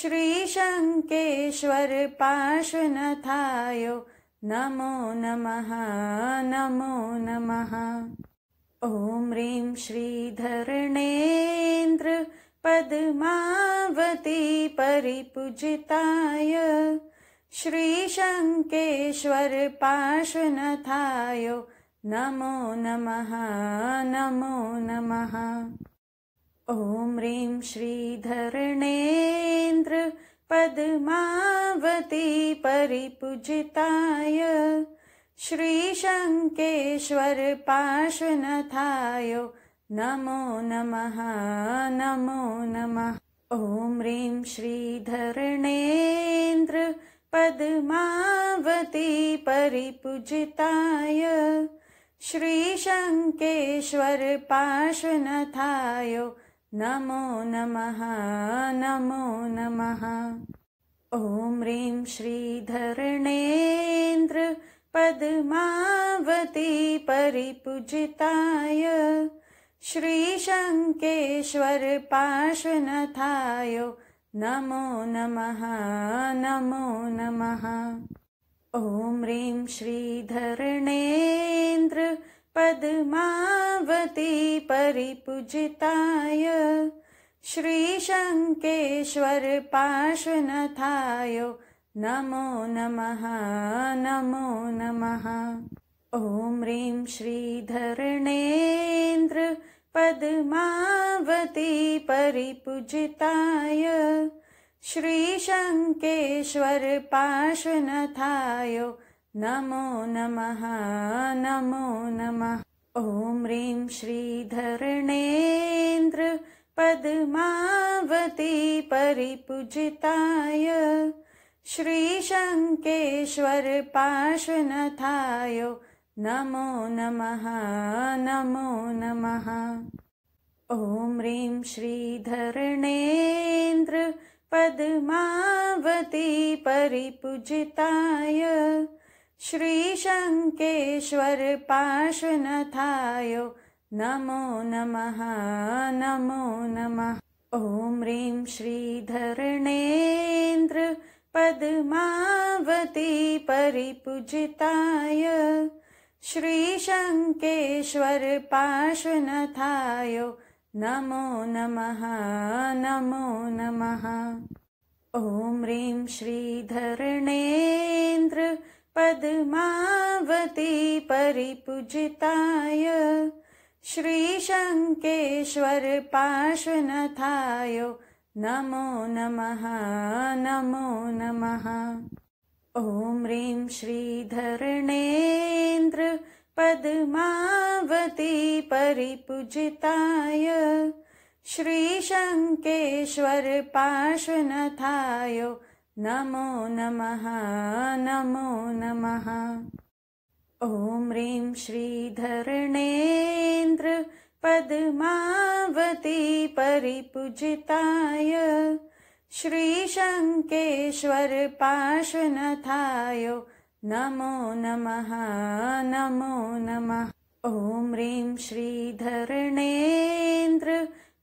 श्रीशङ्केश्वरपार्श्वनाथाय नमो नमः नमो नमः ॐ श्रीधरणेन्द्र पद्मावती परिपूजिताय श्रीशङ्केश्वर पार्श्वनाथाय नमो नमः नमो नमः ॐ ह्रीं श्रीधरणेन्द्र पद्मावती परिपूजिताय श्रीशङ्केश्वर पार्श्वनाथाय नमो नमः नमो नमः ॐ ह्रीं श्रीधरणेन्द्र पद्मावती परिपूजिताय श्रीशङ्केश्वर पार्श्वनाथाय नमो नमः नमो नमः ॐ ह्रीं श्रीधरणेन्द्र पद्मावती परिपूजिताय श्रीशङ्केश्वरपार्श्वनथाय नमो नमः नमो नमः ॐ ह्रीं श्रीधरणेन्द्र पद्मावती परिपूजिताय श्रीशङ्केश्वरपार्श्वनथाय नमो नमः नमो नमः ॐ ह्रीं श्रीधरणेन्द्र पद्मावती परिपूजिताय श्रीशङ्केश्वर पार्श्वनाथाय नमो नमः नमो नमः ॐ श्रीधरणेन्द्र पद्मावती परिपूजिताय श्रीशङ्केश्वरपार्श्वनाथाय नमो नमः नमो नमः ॐ ह्रीं श्रीधरणेन्द्र पद्मावती परिपूजिताय श्रीशङ्केश्वर पाशुनथाय नमो नमः नमो नमः ॐ ह्रीं श्रीधरणेन्द्र पद्मावती परिपूजिताय श्रीशङ्केश्वर पार्श्वनाथायो नमो नमः नमो नमः ॐ ह्रीं श्रीधरणेन्द्र पद्मावती परिपूजिताय श्रीशङ्केश्वर पार्श्वनाथाय नमो नमः नमो नमः ॐ ह्रीं श्रीधरणेन्द्र पद्मावती परिपूजिताय श्रीशङ्केश्वर पार्श्वनाथाय नमो नमः नमो नमः ॐ ह्रीं श्रीधरणेन्द्र पद्मावती परिपूजिताय श्रीशङ्केश्वरपार्श्वनथाय नमो नमः नमो नमः ॐ ह्रीं श्रीधरणेन्द्र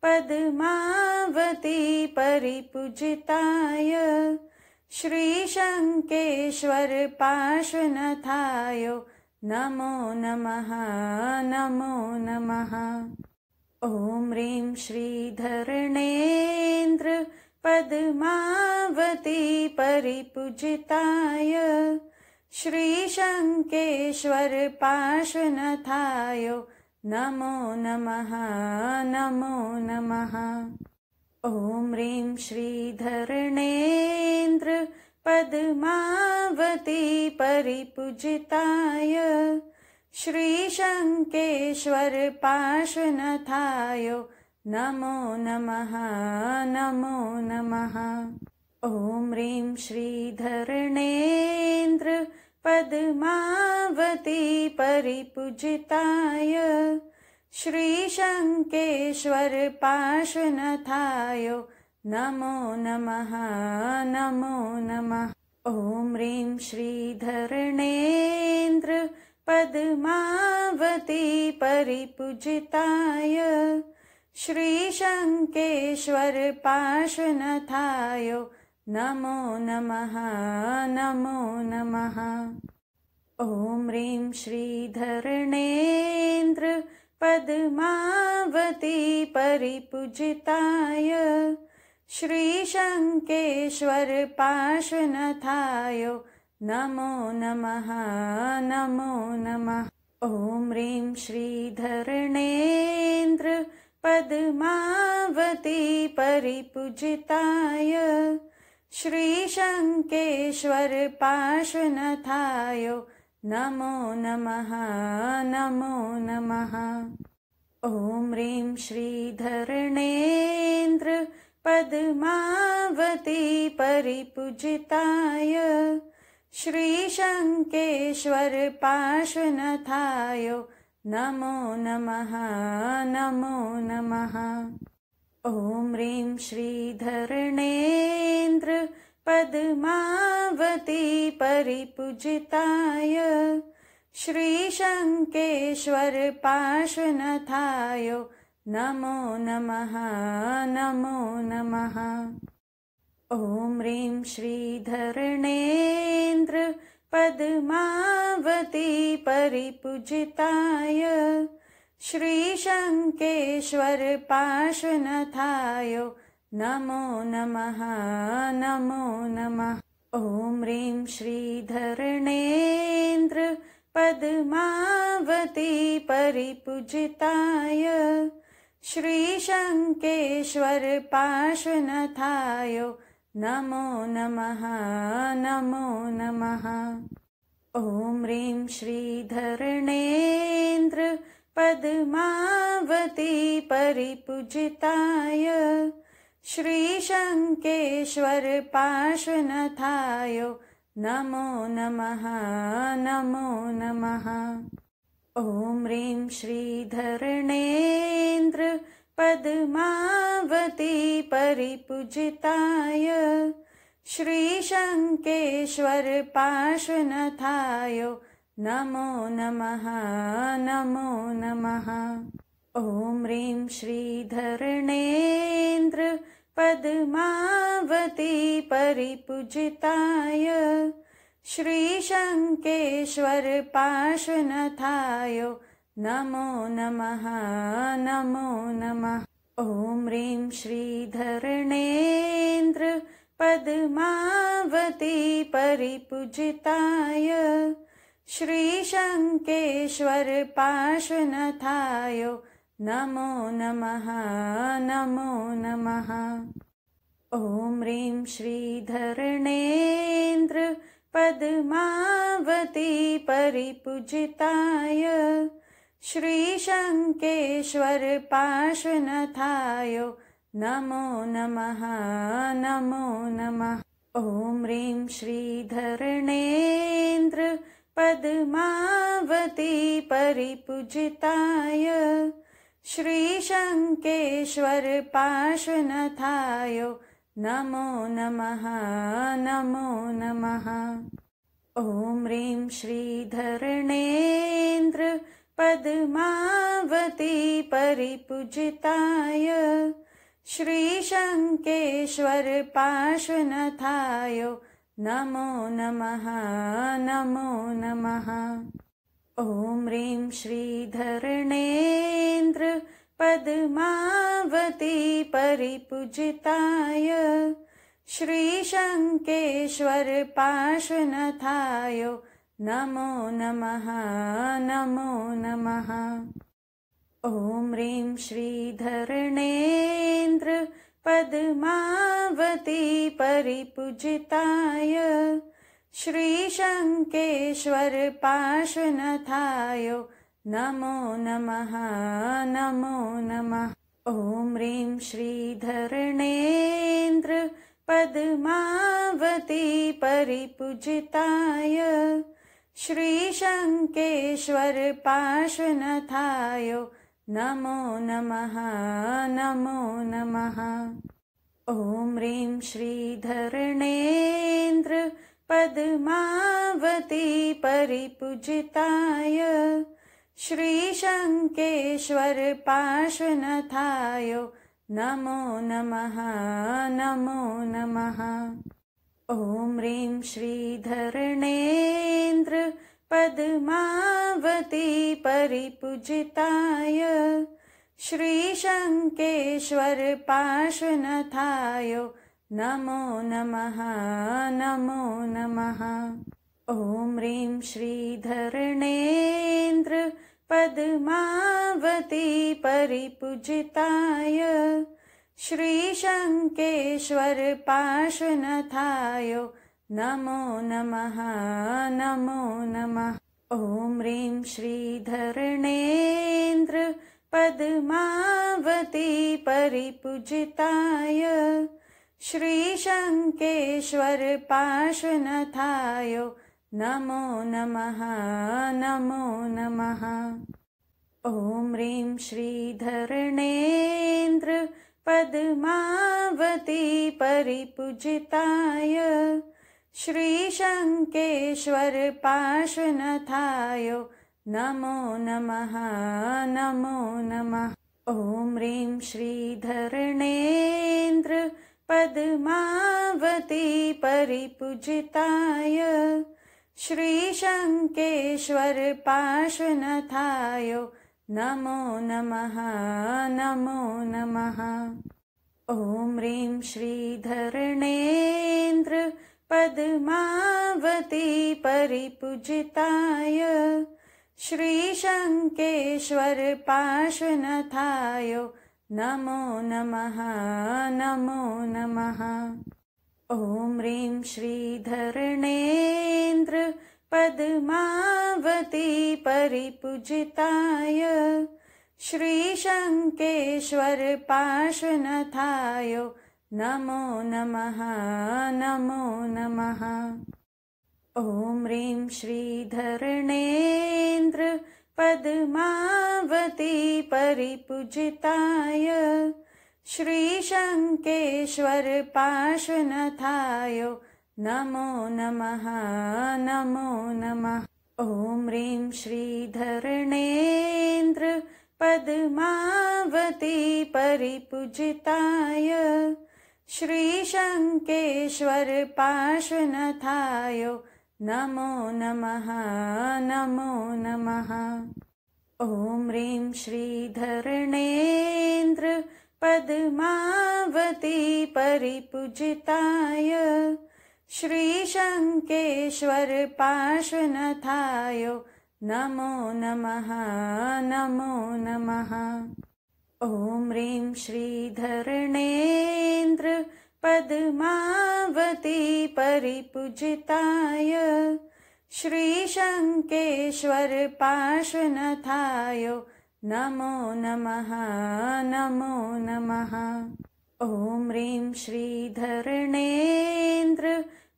पद्मावती परिपूजिताय श्रीशङ्केश्वरपार्श्वनथाय नमो नमः नमो नमः ॐ श्रीधरणेन्द्र पद्मावती परिपूजिताय श्रीशङ्केश्वर पार्श्वनाथाय नमो नमः नमो नमः ॐ ह्रीं श्रीधरणेन्द्र पद्मावती परिपूजिताय श्रीशङ्केश्वर पार्श्वनाथाय नमो नमः नमो नमः ॐ श्रीधरणेन्द्र पद्मावती परिपूजिताय श्रीशङ्केश्वरपार्श्वनाथाय नमो नमः नमो नमः ॐ ह्रीं श्रीधरणेन्द्र पद्मावती परिपूजिताय श्रीशङ्केश्वरपार्श्वनथाय नमो नमः नमो नमः ॐ ह्रीं श्रीधरणेन्द्र पद्मावती परिपूजिताय श्रीशङ्केश्वरपार्श्वनथाय नमो नमः नमो नमः ॐ ह्रीं श्रीधरणेन्द्र पद्मावती परिपूजिताय श्रीशङ्केश्वर पार्श्वनाथाय नमो नमः नमो नमः ॐ ह्रीं श्रीधरणेन्द्र पद्मावती परिपूजिताय श्रीशङ्केश्वर पार्श्वनाथाय नमो नमः नमो नमः ॐ श्रीधरणेन्द्र पद्मावती परिपूजिताय श्रीशङ्केश्वरपार्श्वनथाय नमो नमः नमो नमः ॐ श्रीधरणेन्द्र पद्मावती परिपूजिताय श्रीशङ्केश्वर पार्श्वनाथाय नमो नमः नमो नमः ॐ श्रीधरणेन्द्र पद्मावती परिपूजिताय श्रीशङ्केश्वर नमो नमः नमो नमः ॐ ह्रीं श्रीधरणेन्द्र पद्मावती परिपूजिताय श्रीशङ्केश्वर पार्श्वनाथाय नमो नमः नमो नमः ॐ ह्रीं श्रीधरणे पद्मावती परिपूजिताय श्रीशङ्केश्वर पार्श्वनाथायो नमो नमः नमो नमः ॐ ह्रीं श्रीधरणेन्द्र पद्मावती परिपूजिताय श्रीशङ्केश्वर पार्श्वनाथायो नमो नमः नमो नमः ॐ श्रीधरणेन्द्र पद्मावती परिपूजिताय श्रीशङ्केश्वर श्रीशङ्केश्वरपार्श्वनाथाय नमो नमः नमो नमः ॐ श्रीधरणेन्द्र पद्मावती परिपूजिताय श्रीशङ्केश्वरपार्श्वनाथाय नमो नमः नमो नमः ॐ ह्रीं श्रीधरणेन्द्र पद्मावती परिपूजिताय श्रीशङ्केश्वरपार्श्वनथाय नमो नमः नमो नमः ॐ श्रीधरणेन्द्र पद्मावती परिपूजिताय श्रीशङ्केश्वर पार्श्वनथाय नमो नमः नमो नमः ॐ श्रीधरणेन्द्र पद्मावती परिपूजिताय परिपूजिताय श्रीशङ्केश्वरपार्श्वनथाय नमो नमः नमो नमः ॐ श्रीधरणेन्द्र पद्मावती परिपूजिताय श्रीशङ्केश्वरपार्श्वनाथाय नमो नमः नमो नमः ॐ ह्रीं श्रीधरणेन्द्र पद्मावती परिपूजिताय श्रीशङ्केश्वर पार्श्वनाथायो नमो नमः नमो नमः ॐ ह्रीं श्रीधरणेन्द्र पद्मावती परिपूजिताय श्रीशङ्केश्वर पार्श्वनाथायो नमो नमः नमो नमः ॐ ह्रीं श्रीधरणेन्द्र पद्मावती परिपूजिताय श्रीशङ्केश्वर पार्श्वनाथाय नमो नमः नमो नमः ॐ ह्रीं श्रीधरणेन्द्र पद्मावती परिपूजिताय श्रीशङ्केश्वरपार्शुनथाय नमो नमः नमो नमः ॐ ह्रीं श्रीधरणेन्द्र पद्मावती परिपूजिताय श्रीशङ्केश्वरपार्शुनथाय नमो नमः नमो नमः ॐ श्रीधरणेन्द्र पद्मावती परिपूजिताय श्रीशङ्केश्वर पार्श्वनाथाय नमो नमः नमो नमः ॐ श्रीधरणेन्द्र पद्मावती परिपूजिताय श्रीशङ्केश्वरपार्श्वनाथाय नमो नमः नमो नमः ॐ ह्रीं श्रीधरणेन्द्र पद्मावती परिपूजिताय श्रीशङ्केश्वर पार्श्वनाथाय नमो नमः नमो नमः ॐ ह्रीं श्रीधरणेन्द्र पद्मावती परिपूजिताय श्रीशङ्केश्वर पार्श्वनाथाय नमो नमः नमो नमः ॐ ह्रीं श्रीधरणेन्द्र पद्मावती परिपूजिताय श्रीशङ्केश्वर पार्श्वनाथाय नमो नमः नमो नमः ॐ ह्रीं श्रीधरणेन्द्र पद्मावती परिपूजिताय श्रीशङ्केश्वर पार्श्वनाथाय नमो नमः नमो नमः ॐ ह्रीं श्रीधरणेन्द्र पद्मावती परिपूजिताय श्रीशङ्केश्वरपार्श्वनथाय नमो नमः नमो नमः ॐ ह्रीं श्रीधरणेन्द्र पद्मावती परिपूजिताय श्रीशङ्केश्वरपार्श्वनथाय नमो नमः नमो नमः ॐ ह्रीं श्रीधरणेन्द्र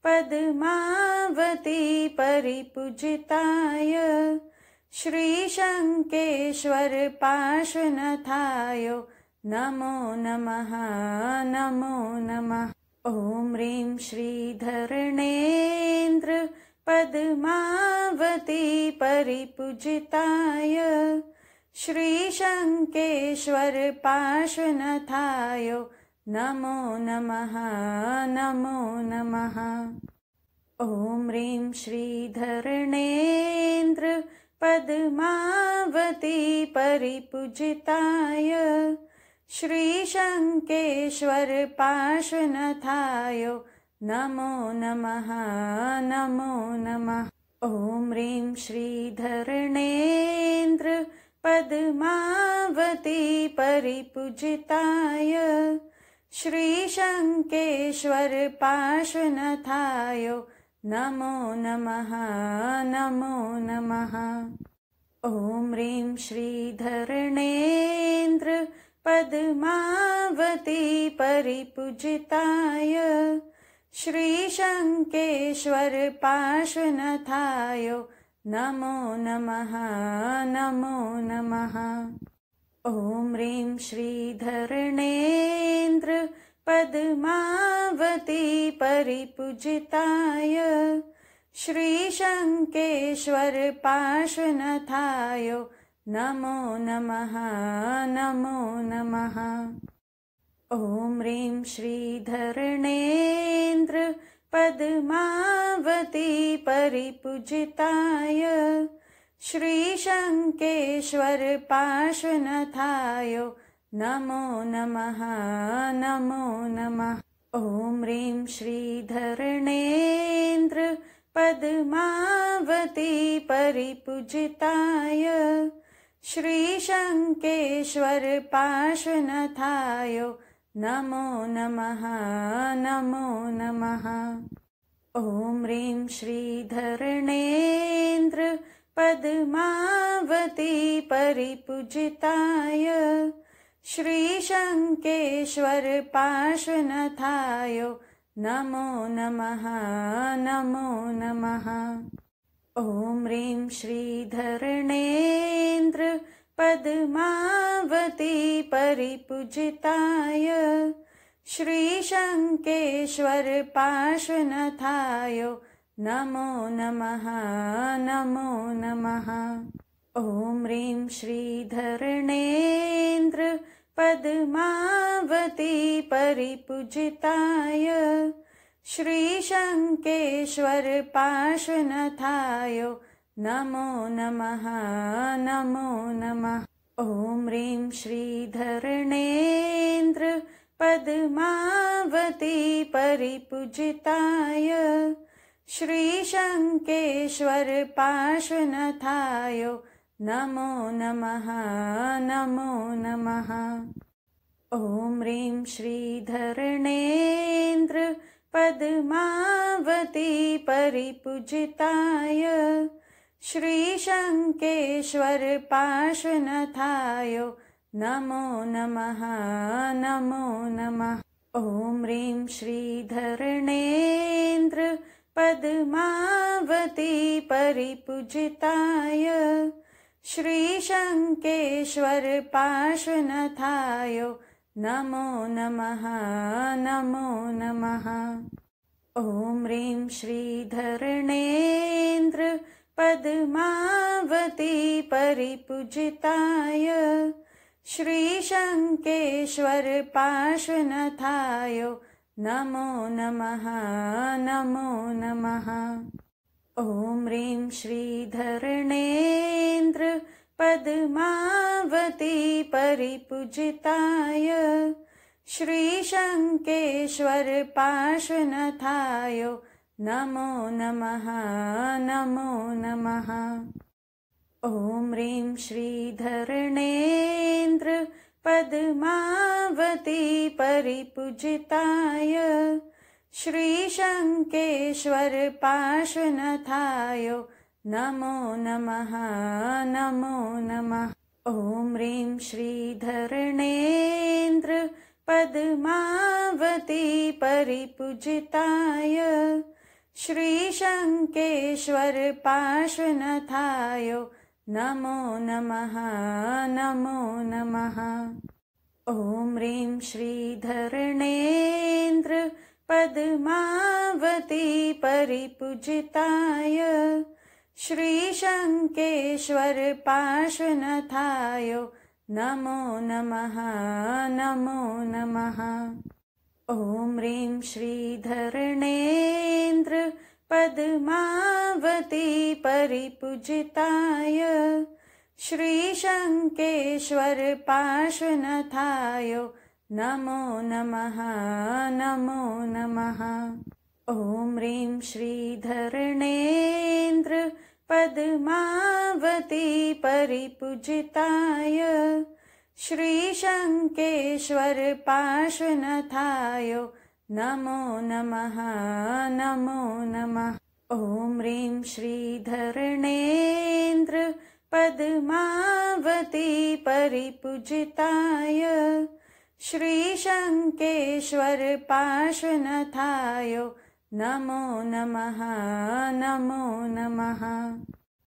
पद्मावती परिपूजिताय श्रीशङ्केश्वर पार्श्वनाथाय नमो नमः नमो नमः ॐ श्रीधरणेन्द्र पद्मावती परिपूजिताय श्रीशङ्केश्वरपार्श्वनाथाय नमो नमः नमो नमः ॐ ह्रीं श्रीधरणेन्द्र पद्मावती परिपूजिताय श्रीशङ्केश्वर पाशुनथाय नमो नमः नमो नमः ॐ ह्रीं श्रीधरणेन्द्र पद्मावती परिपूजिताय श्रीशङ्केश्वर पार्श्वनाथाय नमो नमः नमो नमः ॐ ह्रीं श्रीधरणेन्द्र पद्मावती परिपूजिताय श्रीशङ्केश्वर पार्श्वनाथाय नमो नमः नमो नमः ॐ ह्रीं श्रीधरणेन्द्र पद्मावती परिपूजिताय श्रीशङ्केश्वर पार्श्वनाथाय नमो नमः नमो नमः ॐ ह्रीं श्रीधरणेन्द्र पद्मावती परिपूजिताय श्रीशङ्केश्वरपार्श्वनथाय नमो नमः नमो नमः ॐ ह्रीं श्रीधरणेन्द्र पद्मावती परिपूजिताय श्रीशङ्केश्वरपार्श्वनथाय नमो नमः नमो नमः ॐ श्रीधरणेन्द्र पद्मावती परिपूजिताय श्रीशङ्केश्वर पार्श्वनाथाय नमो नमः नमो नमः ॐ ह्रीं श्रीधरणेन्द्र पद्मावती परिपूजिताय श्रीशङ्केश्वर पार्श्वनाथाय नमो नमः नमो नमः ॐ श्रीधरणेन्द्र पद्मावती परिपूजिताय श्रीशङ्केश्वरपार्श्वनाथाय नमो नमः नमो नमः ॐ ह्रीं श्रीधरणेन्द्र पद्मावती परिपूजिताय श्रीशङ्केश्वरपार्श्वनाथाय नमो नमः नमो नमः ॐ ह्रीं श्रीधरणेन्द्र पद्मावती परिपूजिताय श्रीशङ्केश्वरपार्श्वनथाय नमो नमः नमो नमः ॐ ह्रीं श्रीधरणेन्द्र पद्मावती परिपूजिताय श्रीशङ्केश्वर पार्श्वनाथाय नमो नमः नमो नमः ॐ ह्रीं श्रीधरणेन्द्र पद्मावती परिपूजिताय श्रीशङ्केश्वर पार्श्वनाथाय नमो नमः नमो नमः ॐ श्रीधरणेन्द्र परिपूजिताय श्रीशङ्केश्वर श्रीशङ्केश्वरपार्श्वनथाय नमो नमः नमो नमः ॐ श्रीधरणेन्द्र पद्मावती परिपूजिताय श्रीशङ्केश्वर पार्श्वनाथाय नमो नमः नमो नमः ॐ श्रीधरणेन्द्र पद्मावती परिपूजिताय श्रीशङ्केश्वर पार्श्वनाथाय नमो नमः नमो नमः ॐ ह्रीं श्रीधरणेन्द्र पद्मावती परिपूजिताय श्रीशङ्केश्वर पार्श्वनाथाय नमो नमः नमो नमः ॐ ह्रीं श्रीधरणेन्द्र पद्मावती परिपूजिताय श्रीशङ्केश्वर पार्श्वनाथाय नमो नमः नमो नमः ॐ ह्रीं श्रीधरणेन्द्र पद्मावती परिपूजिताय श्रीशङ्केश्वर पार्श्वनाथाय नमो नमः नमो नमः ॐ ह्रीं श्रीधरणेन्द्र पद्मावती परिपूजिताय श्रीशङ्केश्वर पार्श्वनाथाय नमो नमः नमो नमः